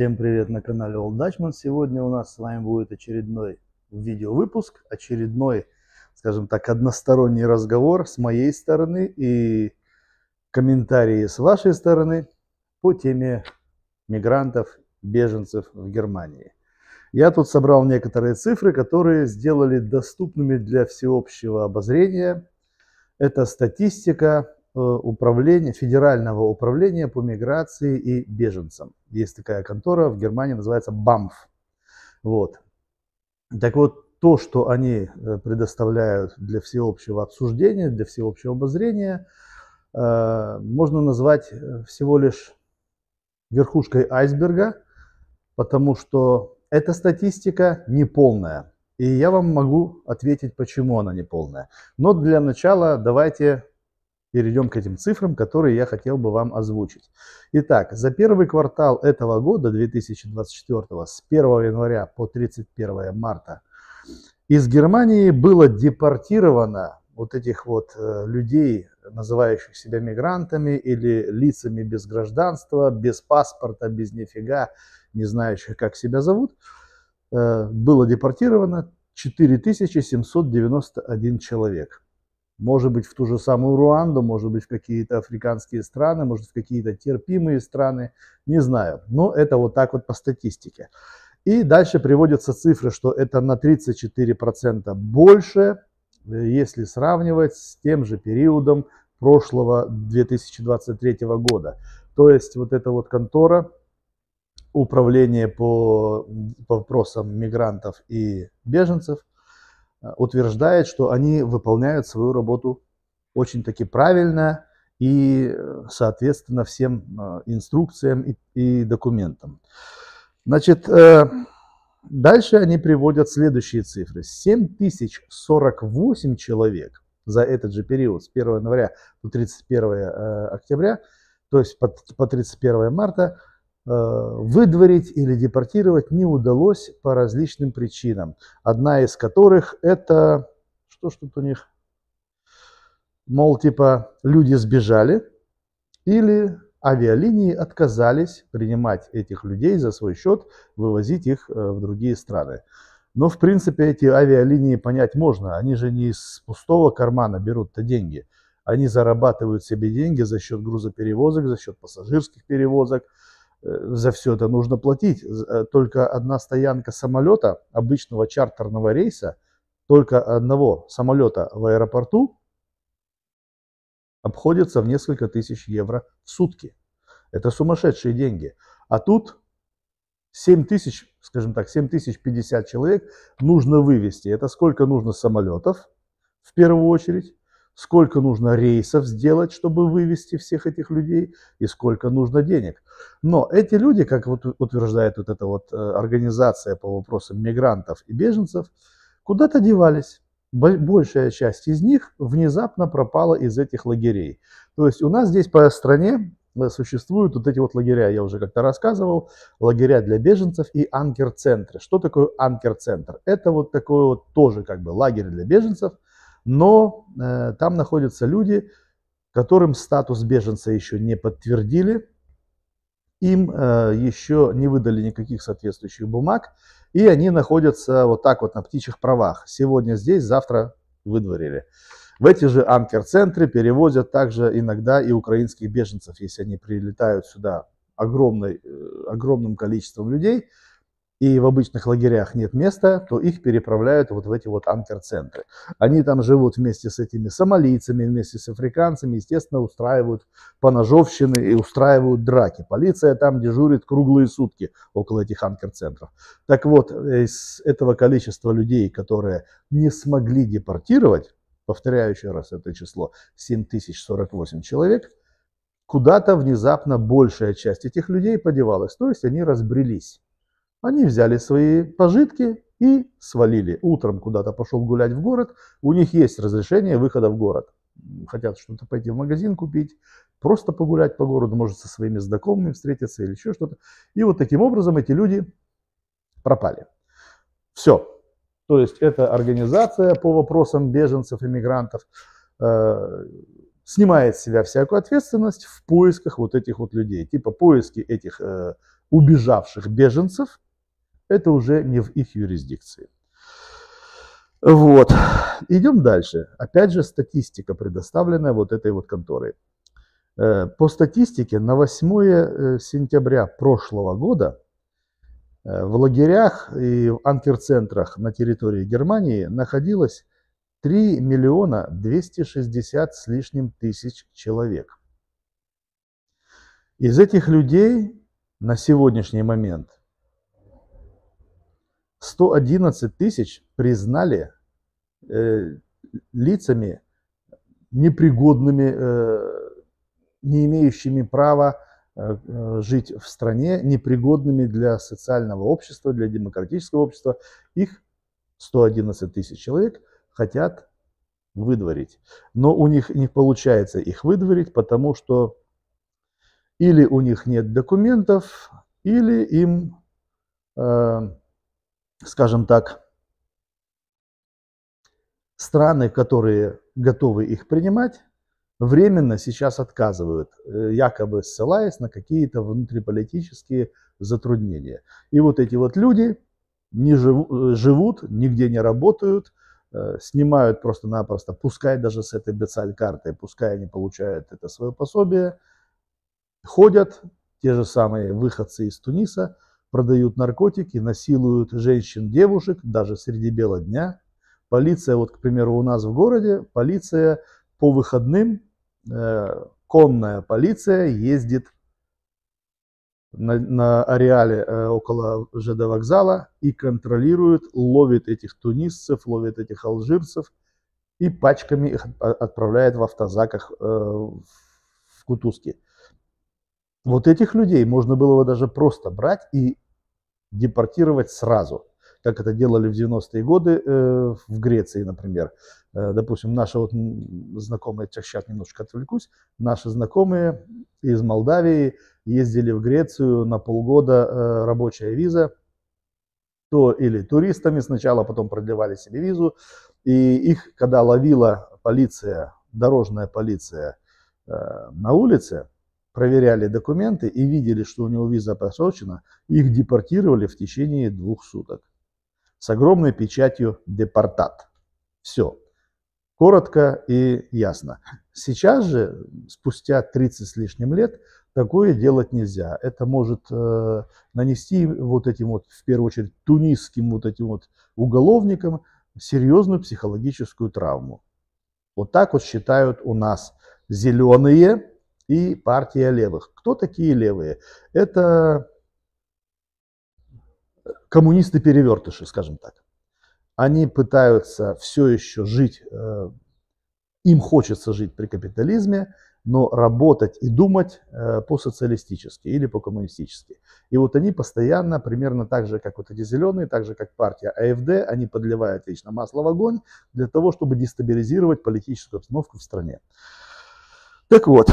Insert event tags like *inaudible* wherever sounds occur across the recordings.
Всем привет на канале Old Dutchman. Сегодня у нас с вами будет очередной видеовыпуск, очередной, скажем так, односторонний разговор с моей стороны и комментарии с вашей стороны по теме мигрантов, беженцев в Германии. Я тут собрал некоторые цифры, которые сделали доступными для всеобщего обозрения. Это статистика Э, управления, федерального управления по миграции и беженцам. Есть такая контора в Германии, называется БАМФ. Вот. Так вот, то, что они э, предоставляют для всеобщего обсуждения, для всеобщего обозрения, э, можно назвать всего лишь верхушкой айсберга, потому что эта статистика неполная. И я вам могу ответить, почему она неполная. Но для начала давайте перейдем к этим цифрам, которые я хотел бы вам озвучить. Итак, за первый квартал этого года, 2024, с 1 января по 31 марта, из Германии было депортировано вот этих вот э, людей, называющих себя мигрантами или лицами без гражданства, без паспорта, без нифига, не знающих, как себя зовут, э, было депортировано 4791 человек может быть, в ту же самую Руанду, может быть, в какие-то африканские страны, может, в какие-то терпимые страны, не знаю. Но это вот так вот по статистике. И дальше приводятся цифры, что это на 34% больше, э, если сравнивать с тем же периодом прошлого 2023 года. То есть вот эта вот контора, управление по вопросам мигрантов и беженцев, утверждает, что они выполняют свою работу очень-таки правильно и, соответственно, всем э, инструкциям и, документам. Значит, э, дальше они приводят следующие цифры. 7048 человек за этот же период с 1 января по 31 э, октября, то есть по 31 марта – Э, выдворить или депортировать не удалось по различным причинам. Одна из которых это, что ж тут у них, мол, типа люди сбежали или авиалинии отказались принимать этих людей за свой счет, вывозить их э, в другие страны. Но, в принципе, эти авиалинии понять можно. Они же не из пустого кармана берут-то деньги. Они зарабатывают себе деньги за счет грузоперевозок, за счет пассажирских перевозок, Э, за все это нужно платить. Э, только одна стоянка самолета, обычного чартерного рейса, только одного самолета в аэропорту обходится в несколько тысяч евро в сутки. Это сумасшедшие деньги. А тут 7 тысяч, скажем так, 7 тысяч 50 человек нужно вывести. Это сколько нужно самолетов в первую очередь, сколько нужно рейсов сделать, чтобы вывести всех этих людей, и сколько нужно денег. Но эти люди, как вот утверждает вот эта вот э, организация по вопросам мигрантов и беженцев, куда-то девались. Большая часть из них внезапно пропала из этих лагерей. То есть у нас здесь по стране э, существуют вот эти вот лагеря, я уже как-то рассказывал, лагеря для беженцев и анкер-центры. Что такое анкер-центр? Это вот такой вот тоже как бы лагерь для беженцев – но э, там находятся люди, которым статус беженца еще не подтвердили, им э, еще не выдали никаких соответствующих бумаг, и они находятся вот так вот на птичьих правах. Сегодня здесь, завтра выдворили. В эти же анкер-центры перевозят также иногда и украинских беженцев, если они прилетают сюда огромной, э, огромным количеством людей, и в обычных лагерях нет места, то их переправляют вот в эти вот анкер-центры. Они там живут вместе с этими сомалийцами, вместе с африканцами, естественно, устраивают поножовщины и устраивают драки. Полиция там дежурит круглые сутки около этих анкер-центров. Так вот, э, из этого количества людей, которые не смогли депортировать, повторяю еще раз это число, 7048 человек, куда-то внезапно большая часть этих людей подевалась, то есть они разбрелись. Они взяли свои пожитки и свалили. Утром куда-то пошел гулять в город. У них есть разрешение выхода в город. Хотят что-то пойти в магазин купить, просто погулять по городу, может со своими знакомыми встретиться или еще что-то. И вот таким образом эти люди пропали. Все. То есть эта организация по вопросам беженцев, иммигрантов э, снимает с себя всякую ответственность в поисках вот этих вот людей. Типа поиски этих э, убежавших беженцев – это уже не в их юрисдикции. Вот. Идем дальше. Опять же, статистика, предоставленная вот этой вот конторой. Э, по статистике, на 8 э, сентября прошлого года э, в лагерях и в анкер на территории Германии находилось 3 миллиона 260 с лишним тысяч человек. Из этих людей на сегодняшний момент 111 тысяч признали э, лицами непригодными, э, не имеющими права э, э, жить в стране, непригодными для социального общества, для демократического общества. Их 111 тысяч человек хотят выдворить. Но у них не получается их выдворить, потому что или у них нет документов, или им э, скажем так, страны, которые готовы их принимать, временно сейчас отказывают, э, якобы ссылаясь на какие-то внутриполитические затруднения. И вот эти вот люди не живут, э, живут, нигде не работают, э, снимают просто-напросто, пускай даже с этой бецаль-картой, пускай они получают это свое пособие, ходят, те же самые выходцы из Туниса – продают наркотики, насилуют женщин, девушек, даже среди бела дня. Полиция, вот, к примеру, у нас в городе, полиция по выходным, э, конная полиция ездит на, на ареале э, около ЖД вокзала и контролирует, ловит этих тунисцев, ловит этих алжирцев и пачками их отправляет в автозаках э, в Кутузке. Вот этих людей можно было бы даже просто брать и депортировать сразу, как это делали в 90-е годы э, в Греции, например. Э, допустим, наши вот знакомые, сейчас немножко отвлекусь, наши знакомые из Молдавии ездили в Грецию на полгода э, рабочая виза, то или туристами сначала, потом продлевали себе визу, и их, когда ловила полиция, дорожная полиция э, на улице, проверяли документы и видели, что у него виза просрочена, их депортировали в течение двух суток. С огромной печатью «Депортат». Все. Коротко и ясно. Сейчас же, спустя 30 с лишним лет, такое делать нельзя. Это может э, нанести вот этим вот, в первую очередь, тунисским вот этим вот уголовникам серьезную психологическую травму. Вот так вот считают у нас зеленые, и партия левых. Кто такие левые? Это коммунисты-перевертыши, скажем так. Они пытаются все еще жить, э, им хочется жить при капитализме, но работать и думать э, по-социалистически или по-коммунистически. И вот они постоянно, примерно так же, как вот эти зеленые, так же, как партия АФД, они подливают лично масло в огонь для того, чтобы дестабилизировать политическую обстановку в стране. Так вот,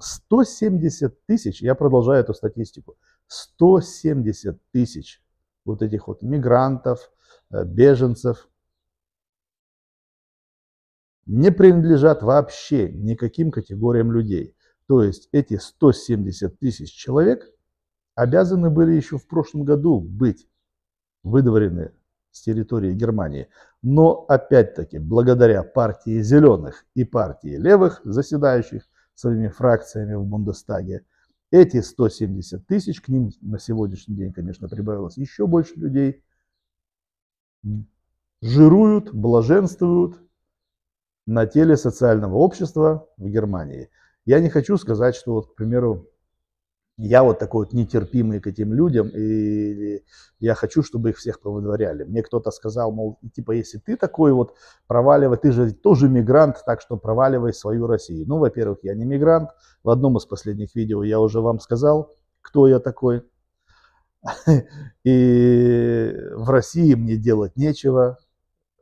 170 тысяч, я продолжаю эту статистику, 170 тысяч вот этих вот мигрантов, э, беженцев не принадлежат вообще никаким категориям людей. То есть эти 170 тысяч человек обязаны были еще в прошлом году быть выдворены с территории Германии. Но опять-таки, благодаря партии зеленых и партии левых, заседающих своими фракциями в Бундестаге, эти 170 тысяч, к ним на сегодняшний день, конечно, прибавилось еще больше людей, жируют, блаженствуют на теле социального общества в Германии. Я не хочу сказать, что, вот, к примеру, я вот такой вот нетерпимый к этим людям, и я хочу, чтобы их всех повыдворяли. Мне кто-то сказал, мол, типа, если ты такой вот, проваливай, ты же тоже мигрант, так что проваливай свою Россию. Ну, во-первых, я не мигрант. В одном из последних видео я уже вам сказал, кто я такой. *laughs* И в России мне делать нечего.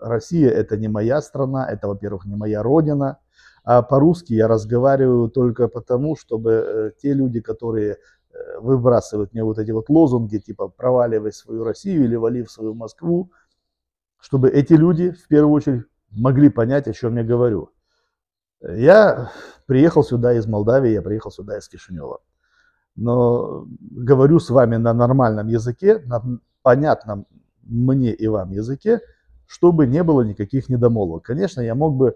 Россия – это не моя страна, это, во-первых, не моя родина – а по-русски я разговариваю только потому, чтобы э, те люди, которые э, выбрасывают мне вот эти вот лозунги, типа «проваливай свою Россию» или «вали в свою Москву», чтобы эти люди в первую очередь могли понять, о чем я говорю. Я приехал сюда из Молдавии, я приехал сюда из Кишинева. Но говорю с вами на нормальном языке, на понятном мне и вам языке, чтобы не было никаких недомолвок. Конечно, я мог бы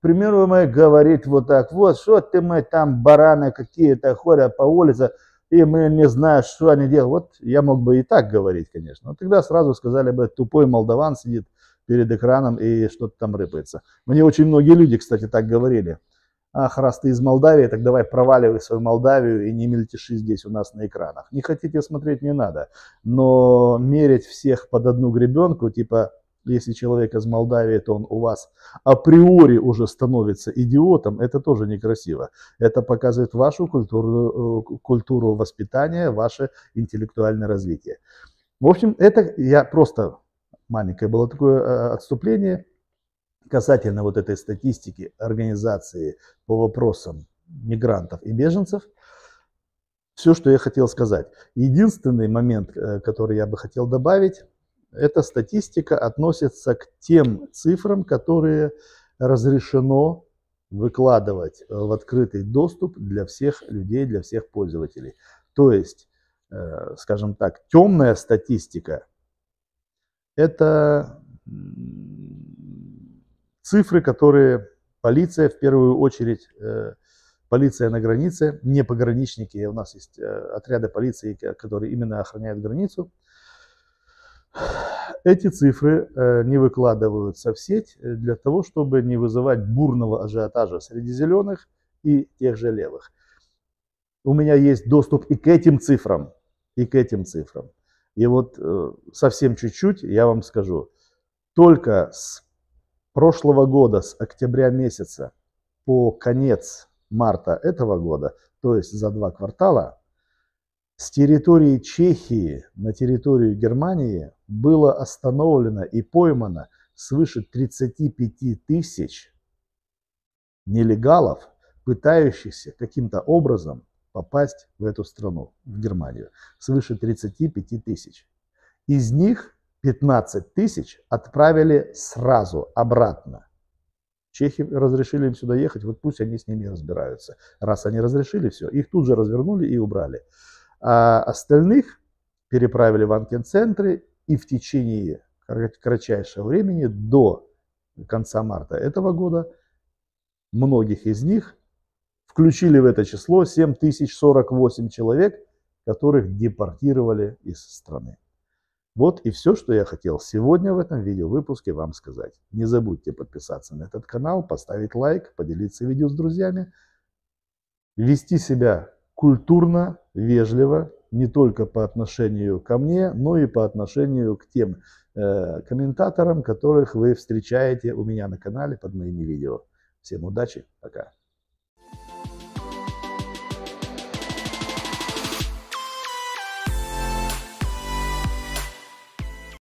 примеру, мы говорить вот так, вот, что ты мы там бараны какие-то ходят по улице, и мы не знаем, что они делают. Вот я мог бы и так говорить, конечно. Но тогда сразу сказали бы, тупой молдаван сидит перед экраном и что-то там рыпается. Мне очень многие люди, кстати, так говорили. Ах, раз ты из Молдавии, так давай проваливай свою Молдавию и не мельтеши здесь у нас на экранах. Не хотите смотреть, не надо. Но мерить всех под одну гребенку, типа если человек из Молдавии, то он у вас априори уже становится идиотом, это тоже некрасиво. Это показывает вашу культуру, э, культуру воспитания, ваше интеллектуальное развитие. В общем, это я просто маленькое было такое э, отступление касательно вот этой статистики организации по вопросам мигрантов и беженцев. Все, что я хотел сказать. Единственный момент, э, который я бы хотел добавить, эта статистика относится к тем цифрам, которые разрешено выкладывать э, в открытый доступ для всех людей, для всех пользователей. То есть, э, скажем так, темная статистика – это цифры, которые полиция в первую очередь, э, полиция на границе, не пограничники, у нас есть отряды полиции, которые именно охраняют границу – эти цифры э, не выкладываются в сеть э, для того, чтобы не вызывать бурного ажиотажа среди зеленых и тех же левых. У меня есть доступ и к этим цифрам, и к этим цифрам. И вот э, совсем чуть-чуть я вам скажу. Только с прошлого года, с октября месяца по конец марта этого года, то есть за два квартала, с территории Чехии на территорию Германии было остановлено и поймано свыше 35 тысяч нелегалов, пытающихся каким-то образом попасть в эту страну, в Германию. Свыше 35 тысяч. Из них 15 тысяч отправили сразу обратно. Чехи разрешили им сюда ехать, вот пусть они с ними разбираются. Раз они разрешили все, их тут же развернули и убрали а остальных переправили в Анкин-центры и в течение кратчайшего времени до конца марта этого года многих из них включили в это число 7048 человек, которых депортировали из страны. Вот и все, что я хотел сегодня в этом видео выпуске вам сказать. Не забудьте подписаться на этот канал, поставить лайк, поделиться видео с друзьями, вести себя культурно, вежливо, не только по отношению ко мне, но и по отношению к тем э, комментаторам, которых вы встречаете у меня на канале под моими видео. Всем удачи, пока.